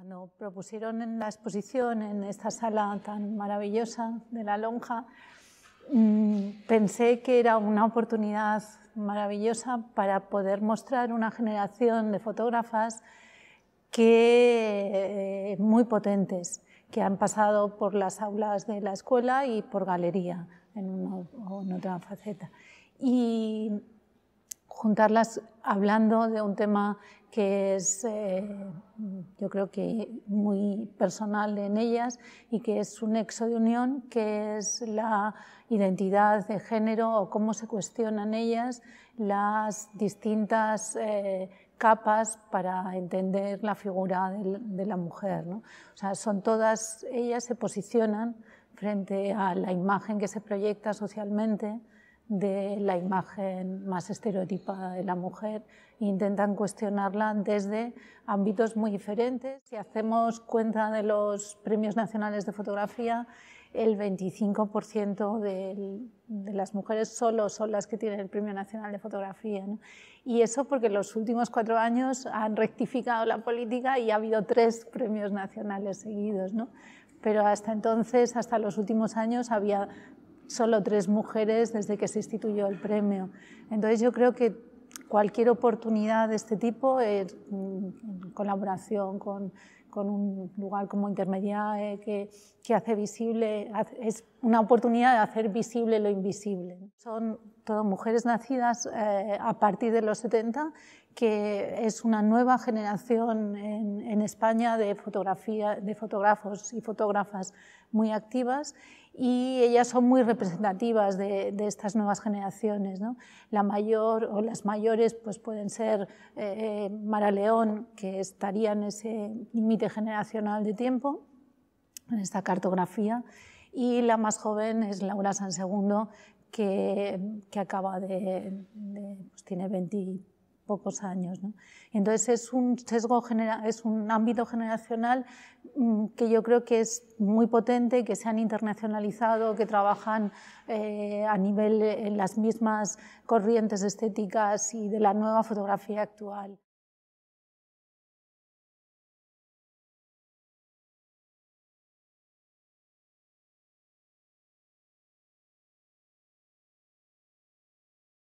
Cuando propusieron en la exposición, en esta sala tan maravillosa de la lonja, mm, pensé que era una oportunidad maravillosa para poder mostrar una generación de fotógrafas que eh, muy potentes, que han pasado por las aulas de la escuela y por galería en una o en otra faceta. Y juntarlas hablando de un tema que es, eh, yo creo que muy personal en ellas y que es un nexo de unión, que es la identidad de género o cómo se cuestionan ellas las distintas eh, capas para entender la figura de, la mujer. ¿no? O sea, son todas, ellas se posicionan frente a la imagen que se proyecta socialmente de la imagen más estereotipada de la mujer e intentan cuestionarla desde ámbitos muy diferentes. Si hacemos cuenta de los premios nacionales de fotografía, el 25% de, las mujeres solo son las que tienen el Premio Nacional de Fotografía. Y eso porque los últimos cuatro años han rectificado la política y ha habido tres premios nacionales seguidos. Pero hasta entonces, hasta los últimos años, había solo tres mujeres desde que se instituyó el premio. Entonces yo creo que cualquier oportunidad de este tipo, eh, en mm, colaboración con, un lugar como Intermedia que, hace visible, es una oportunidad de hacer visible lo invisible. Son todas mujeres nacidas eh, a partir de los 70, que es una nueva generación en, España de, fotografía, de fotógrafos y fotógrafas muy activas y ellas son muy representativas de, estas nuevas generaciones. ¿no? La mayor o las mayores pues pueden ser eh, Mara León, que estaría en ese límite generacional de tiempo, en esta cartografía, y la más joven es Laura San Segundo, que, que acaba de, pues tiene 20 pocos años. ¿no? Entonces es un sesgo, es un ámbito generacional Mm, que yo creo que es muy potente, que se han internacionalizado, que trabajan eh, a nivel eh, en las mismas corrientes estéticas y de la nueva fotografía actual.